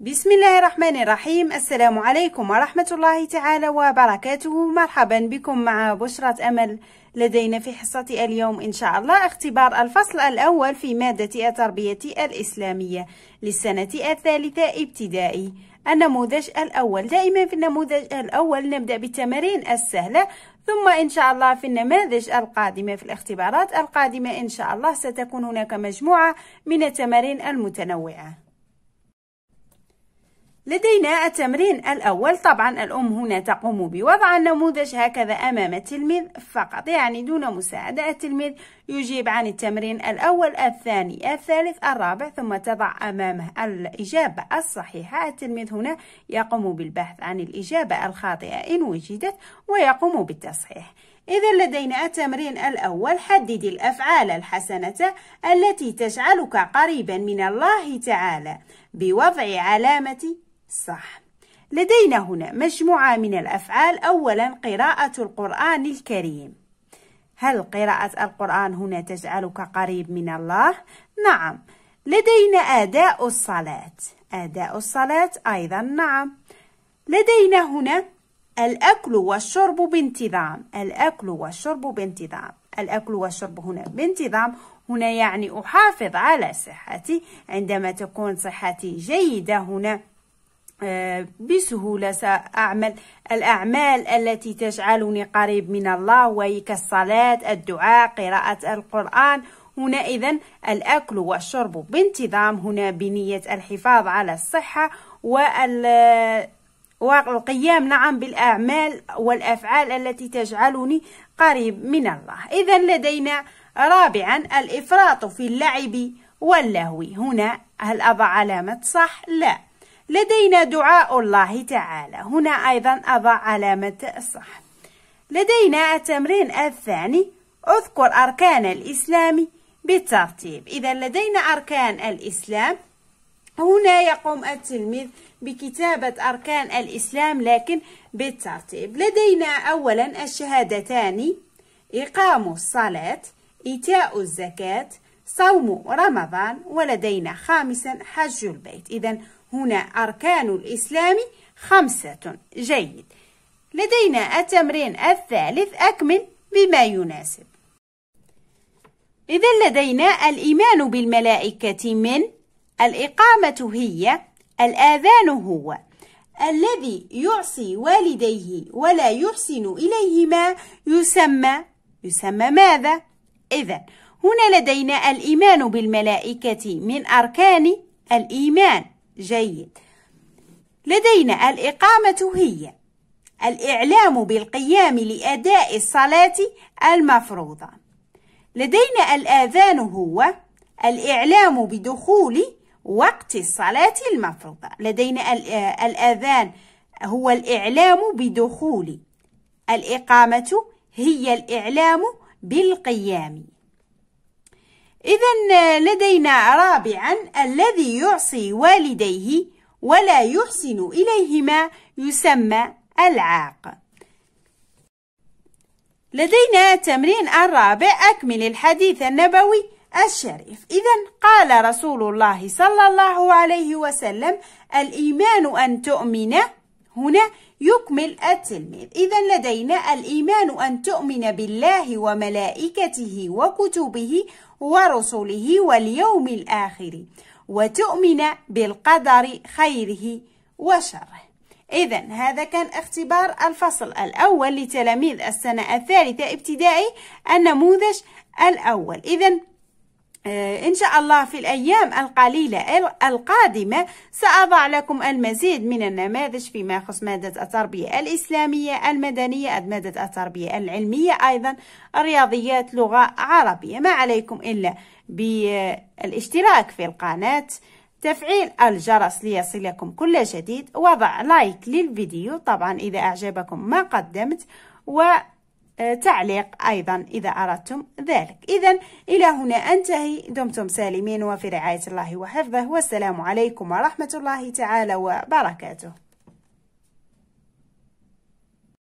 بسم الله الرحمن الرحيم السلام عليكم ورحمة الله تعالى وبركاته مرحبا بكم مع بشرة أمل لدينا في حصة اليوم إن شاء الله اختبار الفصل الأول في مادة التربية الإسلامية للسنة الثالثة ابتدائي النموذج الأول دائما في النموذج الأول نبدأ بالتمارين السهلة ثم إن شاء الله في النماذج القادمة في الاختبارات القادمة إن شاء الله ستكون هناك مجموعة من التمارين المتنوعة لدينا التمرين الأول طبعا الأم هنا تقوم بوضع النموذج هكذا أمام التلميذ فقط يعني دون مساعدة التلميذ يجيب عن التمرين الأول الثاني الثالث الرابع ثم تضع أمامه الإجابة الصحيحة التلميذ هنا يقوم بالبحث عن الإجابة الخاطئة إن وجدت ويقوم بالتصحيح إذا لدينا التمرين الأول حدد الأفعال الحسنة التي تجعلك قريبا من الله تعالى بوضع علامة صح لدينا هنا مجموعة من الأفعال أولا قراءة القرآن الكريم هل قراءة القرآن هنا تجعلك قريب من الله؟ نعم لدينا أداء الصلاة أداء الصلاة أيضا نعم لدينا هنا الأكل والشرب بانتظام الأكل والشرب بانتظام الأكل والشرب هنا بانتظام هنا يعني أحافظ على صحتي عندما تكون صحتي جيدة هنا آه، بسهولة سأعمل الأعمال التي تجعلني قريب من الله وهي كالصلاة الدعاء قراءة القرآن هنا إذا الأكل والشرب بانتظام هنا بنية الحفاظ على الصحة وال والقيام نعم بالأعمال والأفعال التي تجعلني قريب من الله إذا لدينا رابعا الإفراط في اللعب واللهو هنا هل أضع علامة صح؟ لا لدينا دعاء الله تعالى هنا أيضا أضع علامة الصح لدينا التمرين الثاني اذكر أركان الإسلام بالترتيب إذا لدينا أركان الإسلام هنا يقوم التلميذ بكتابة أركان الإسلام لكن بالترتيب لدينا أولا الشهادتان إقام الصلاة إيتاء الزكاة صوم رمضان ولدينا خامسا حج البيت إذا هنا أركان الإسلام خمسة جيد لدينا التمرين الثالث أكمل بما يناسب إذا لدينا الإيمان بالملائكة من الإقامة هي الآذان هو الذي يعصي والديه ولا يحسن إليهما يسمى يسمى ماذا؟ إذا هنا لدينا الإيمان بالملائكة من أركان الإيمان جيد لدينا الإقامة هي الإعلام بالقيام لأداء الصلاة المفروضة لدينا الآذان هو الإعلام بدخول وقت الصلاة المفروضة لدينا آه، الآذان هو الإعلام بدخول الإقامة هي الإعلام بالقيام إذا لدينا رابعا الذي يعصي والديه ولا يحسن إليهما يسمى العاق لدينا تمرين الرابع أكمل الحديث النبوي الشريف إذا قال رسول الله صلى الله عليه وسلم الإيمان أن تؤمن هنا يكمل التلميذ إذا لدينا الإيمان أن تؤمن بالله وملائكته وكتبه ورسله واليوم الآخر وتؤمن بالقدر خيره وشره إذا هذا كان اختبار الفصل الأول لتلاميذ السنة الثالثة ابتدائي النموذج الأول إذا آه، إن شاء الله في الأيام القليلة القادمة سأضع لكم المزيد من النماذج فيما يخص مادة التربية الإسلامية المدنية مادة التربية العلمية أيضا الرياضيات لغة عربية ما عليكم إلا بالاشتراك في القناة تفعيل الجرس ليصلكم كل جديد وضع لايك للفيديو طبعا إذا أعجبكم ما قدمت و آه، تعليق أيضا إذا أردتم ذلك إذا إلى هنا أنتهي دمتم سالمين وفي رعاية الله وحفظه والسلام عليكم ورحمة الله تعالى وبركاته